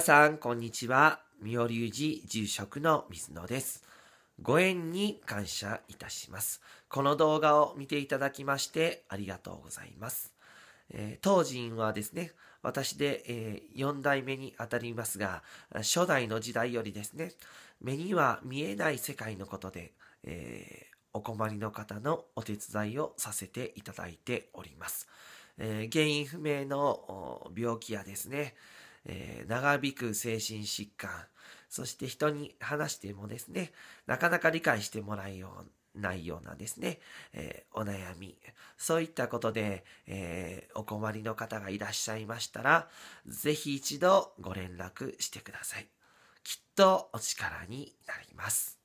皆さん、こんにちは。三尾隆寺住職の水野です。ご縁に感謝いたします。この動画を見ていただきましてありがとうございます。えー、当人はですね、私で、えー、4代目にあたりますが、初代の時代よりですね、目には見えない世界のことで、えー、お困りの方のお手伝いをさせていただいております。え原因不明の病気やですね、えー、長引く精神疾患、そして人に話してもですね、なかなか理解してもらえようないようなですね、えー、お悩み、そういったことで、えー、お困りの方がいらっしゃいましたら、ぜひ一度ご連絡してください。きっとお力になります。